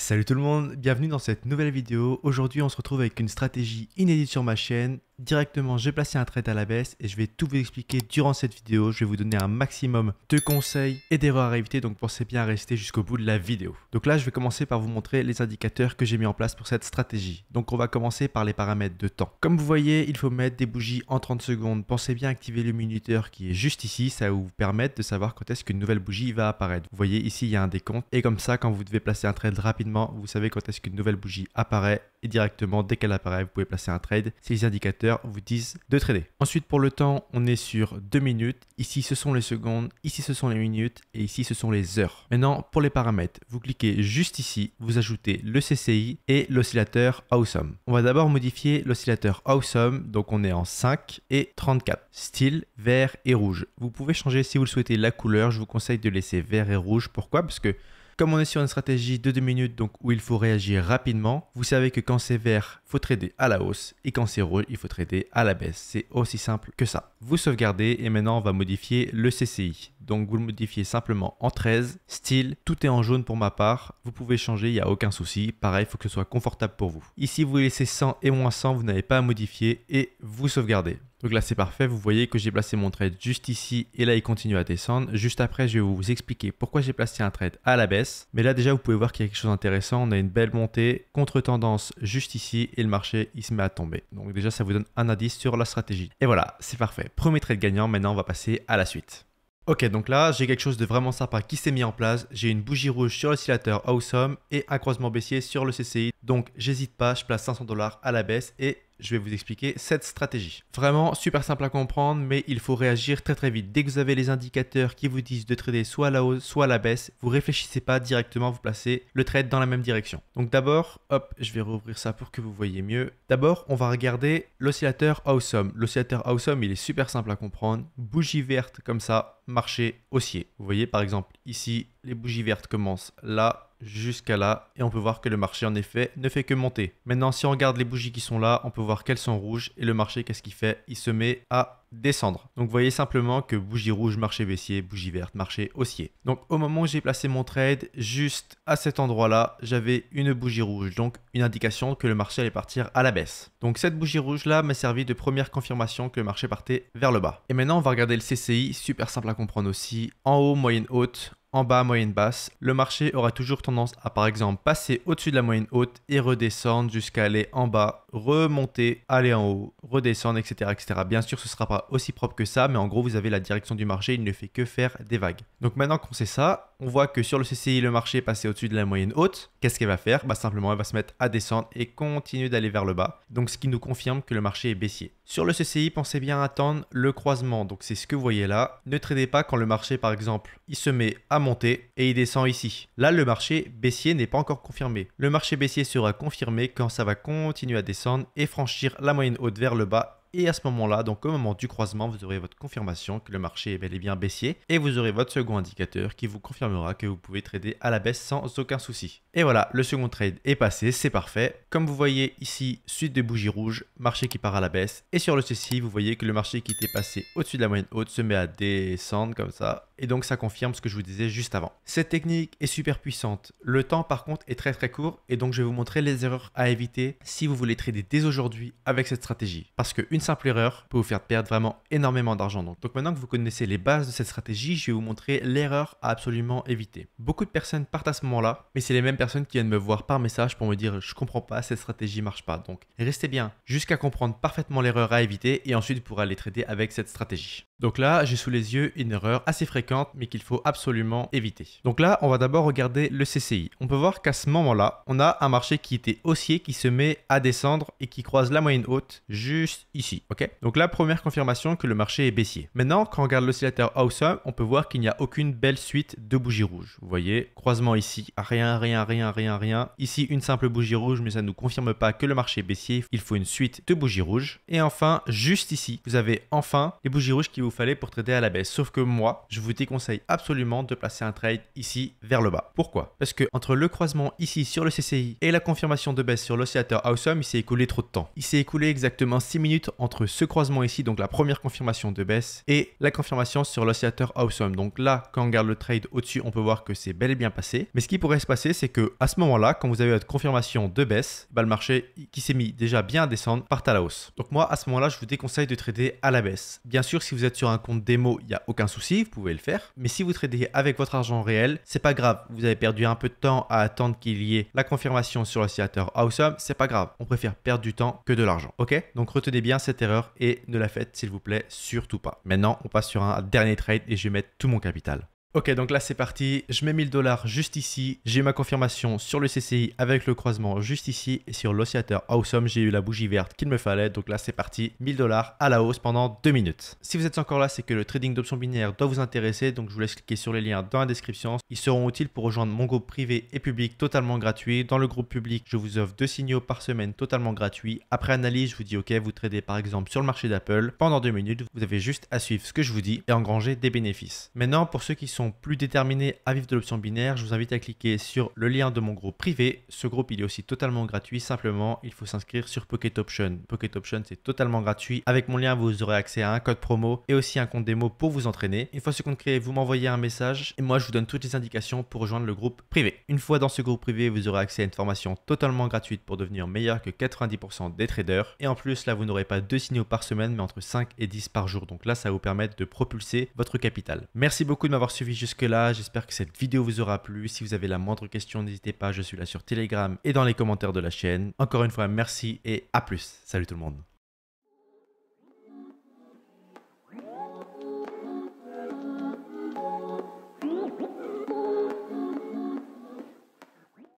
Salut tout le monde, bienvenue dans cette nouvelle vidéo. Aujourd'hui on se retrouve avec une stratégie inédite sur ma chaîne directement, j'ai placé un trade à la baisse et je vais tout vous expliquer durant cette vidéo. Je vais vous donner un maximum de conseils et d'erreurs à éviter, donc pensez bien à rester jusqu'au bout de la vidéo. Donc là, je vais commencer par vous montrer les indicateurs que j'ai mis en place pour cette stratégie. Donc on va commencer par les paramètres de temps. Comme vous voyez, il faut mettre des bougies en 30 secondes. Pensez bien à activer le minuteur qui est juste ici, ça va vous permettre de savoir quand est-ce qu'une nouvelle bougie va apparaître. Vous voyez ici, il y a un décompte et comme ça, quand vous devez placer un trade rapidement, vous savez quand est-ce qu'une nouvelle bougie apparaît et directement, dès qu'elle apparaît, vous pouvez placer un trade. C'est les indicateurs vous disent de trader. Ensuite, pour le temps, on est sur 2 minutes. Ici, ce sont les secondes. Ici, ce sont les minutes. Et ici, ce sont les heures. Maintenant, pour les paramètres, vous cliquez juste ici. Vous ajoutez le CCI et l'oscillateur Awesome. On va d'abord modifier l'oscillateur Awesome. Donc, on est en 5 et 34. Style, vert et rouge. Vous pouvez changer si vous le souhaitez la couleur. Je vous conseille de laisser vert et rouge. Pourquoi Parce que comme on est sur une stratégie de 2 minutes, donc où il faut réagir rapidement, vous savez que quand c'est vert, il faut trader à la hausse et quand c'est rouge, il faut trader à la baisse. C'est aussi simple que ça. Vous sauvegardez et maintenant on va modifier le CCI donc vous le modifiez simplement en 13. Style, tout est en jaune pour ma part, vous pouvez changer, il n'y a aucun souci. Pareil, il faut que ce soit confortable pour vous. Ici, vous laissez 100 et moins 100, vous n'avez pas à modifier et vous sauvegardez. Donc là c'est parfait, vous voyez que j'ai placé mon trade juste ici et là il continue à descendre. Juste après je vais vous expliquer pourquoi j'ai placé un trade à la baisse. Mais là déjà vous pouvez voir qu'il y a quelque chose d'intéressant, on a une belle montée, contre-tendance juste ici et le marché il se met à tomber. Donc déjà ça vous donne un indice sur la stratégie. Et voilà, c'est parfait. Premier trade gagnant, maintenant on va passer à la suite. Ok, donc là, j'ai quelque chose de vraiment sympa qui s'est mis en place. J'ai une bougie rouge sur l'oscillateur Awesome et un croisement baissier sur le CCI. Donc, j'hésite pas, je place 500 dollars à la baisse et je vais vous expliquer cette stratégie. Vraiment super simple à comprendre, mais il faut réagir très très vite. Dès que vous avez les indicateurs qui vous disent de trader soit à la hausse, soit à la baisse, vous réfléchissez pas directement, vous placez le trade dans la même direction. Donc d'abord, hop, je vais rouvrir ça pour que vous voyez mieux. D'abord, on va regarder l'oscillateur Awesome. L'oscillateur Awesome, il est super simple à comprendre. Bougie verte comme ça, marché haussier. Vous voyez par exemple ici, les bougies vertes commencent là, jusqu'à là et on peut voir que le marché en effet ne fait que monter. Maintenant si on regarde les bougies qui sont là, on peut voir qu'elles sont rouges et le marché qu'est-ce qu'il fait Il se met à descendre. Donc vous voyez simplement que bougie rouge, marché baissier, bougie verte, marché haussier. Donc au moment où j'ai placé mon trade, juste à cet endroit là, j'avais une bougie rouge, donc une indication que le marché allait partir à la baisse. Donc cette bougie rouge là m'a servi de première confirmation que le marché partait vers le bas. Et maintenant on va regarder le CCI, super simple à comprendre aussi. En haut, moyenne haute, en bas moyenne basse, le marché aura toujours tendance à par exemple passer au-dessus de la moyenne haute et redescendre jusqu'à aller en bas, remonter, aller en haut, redescendre, etc. etc. Bien sûr, ce ne sera pas aussi propre que ça, mais en gros, vous avez la direction du marché, il ne fait que faire des vagues. Donc maintenant qu'on sait ça, on voit que sur le CCI, le marché est passé au-dessus de la moyenne haute. Qu'est-ce qu'elle va faire bah, Simplement, elle va se mettre à descendre et continuer d'aller vers le bas. Donc ce qui nous confirme que le marché est baissier. Sur le CCI, pensez bien attendre le croisement. Donc c'est ce que vous voyez là. Ne tradez pas quand le marché, par exemple, il se met à et il descend ici. Là, le marché baissier n'est pas encore confirmé. Le marché baissier sera confirmé quand ça va continuer à descendre et franchir la moyenne haute vers le bas et à ce moment-là, donc au moment du croisement, vous aurez votre confirmation que le marché est bel et bien baissier et vous aurez votre second indicateur qui vous confirmera que vous pouvez trader à la baisse sans aucun souci. Et voilà, le second trade est passé, c'est parfait. Comme vous voyez ici, suite de bougies rouges, marché qui part à la baisse et sur le ceci, vous voyez que le marché qui était passé au-dessus de la moyenne haute se met à descendre comme ça et donc ça confirme ce que je vous disais juste avant. Cette technique est super puissante. Le temps par contre est très très court et donc je vais vous montrer les erreurs à éviter si vous voulez trader dès aujourd'hui avec cette stratégie. Parce qu'une simple erreur peut vous faire perdre vraiment énormément d'argent. Donc. maintenant que vous connaissez les bases de cette stratégie, je vais vous montrer l'erreur à absolument éviter. Beaucoup de personnes partent à ce moment-là, mais c'est les mêmes personnes qui viennent me voir par message pour me dire je comprends pas, cette stratégie marche pas. Donc restez bien jusqu'à comprendre parfaitement l'erreur à éviter et ensuite vous pourrez aller trader avec cette stratégie. Donc là, j'ai sous les yeux une erreur assez fréquente, mais qu'il faut absolument éviter. Donc là, on va d'abord regarder le CCI. On peut voir qu'à ce moment-là, on a un marché qui était haussier, qui se met à descendre et qui croise la moyenne haute juste ici, ok Donc là, première confirmation que le marché est baissier. Maintenant, quand on regarde l'oscillateur Awesome, on peut voir qu'il n'y a aucune belle suite de bougies rouges. Vous voyez, croisement ici, rien, rien, rien, rien, rien. Ici, une simple bougie rouge, mais ça ne nous confirme pas que le marché est baissier. Il faut une suite de bougies rouges. Et enfin, juste ici, vous avez enfin les bougies rouges qui vous fallait pour trader à la baisse. Sauf que moi, je vous déconseille absolument de placer un trade ici vers le bas. Pourquoi Parce que entre le croisement ici sur le CCI et la confirmation de baisse sur l'oscillateur Awesome, il s'est écoulé trop de temps. Il s'est écoulé exactement six minutes entre ce croisement ici, donc la première confirmation de baisse, et la confirmation sur l'oscillateur Awesome. Donc là, quand on regarde le trade au-dessus, on peut voir que c'est bel et bien passé. Mais ce qui pourrait se passer, c'est que à ce moment-là, quand vous avez votre confirmation de baisse, bah, le marché qui s'est mis déjà bien à descendre part à la hausse. Donc moi, à ce moment-là, je vous déconseille de trader à la baisse. Bien sûr, si vous êtes sur un compte démo, il n'y a aucun souci, vous pouvez le faire. Mais si vous tradez avec votre argent réel, c'est pas grave. Vous avez perdu un peu de temps à attendre qu'il y ait la confirmation sur l'oscillateur Awesome, c'est pas grave. On préfère perdre du temps que de l'argent. Ok Donc retenez bien cette erreur et ne la faites s'il vous plaît surtout pas. Maintenant, on passe sur un dernier trade et je vais mettre tout mon capital. Ok, donc là c'est parti, je mets 1000 dollars juste ici, j'ai ma confirmation sur le CCI avec le croisement juste ici, et sur l'oscillateur Awesome, j'ai eu la bougie verte qu'il me fallait, donc là c'est parti, 1000 dollars à la hausse pendant 2 minutes. Si vous êtes encore là, c'est que le trading d'options binaires doit vous intéresser, donc je vous laisse cliquer sur les liens dans la description, ils seront utiles pour rejoindre mon groupe privé et public totalement gratuit. Dans le groupe public, je vous offre deux signaux par semaine totalement gratuits. Après analyse, je vous dis ok, vous tradez par exemple sur le marché d'Apple, pendant 2 minutes, vous avez juste à suivre ce que je vous dis et engranger des bénéfices. Maintenant, pour ceux qui sont plus déterminés à vivre de l'option binaire, je vous invite à cliquer sur le lien de mon groupe privé. Ce groupe, il est aussi totalement gratuit. Simplement, il faut s'inscrire sur Pocket Option. Pocket Option, c'est totalement gratuit. Avec mon lien, vous aurez accès à un code promo et aussi un compte démo pour vous entraîner. Une fois ce compte créé, vous m'envoyez un message et moi, je vous donne toutes les indications pour rejoindre le groupe privé. Une fois dans ce groupe privé, vous aurez accès à une formation totalement gratuite pour devenir meilleur que 90% des traders. Et en plus, là, vous n'aurez pas deux signaux par semaine, mais entre 5 et 10 par jour. Donc là, ça va vous permettre de propulser votre capital. Merci beaucoup de m'avoir suivi jusque-là. J'espère que cette vidéo vous aura plu. Si vous avez la moindre question, n'hésitez pas. Je suis là sur Telegram et dans les commentaires de la chaîne. Encore une fois, merci et à plus. Salut tout le monde.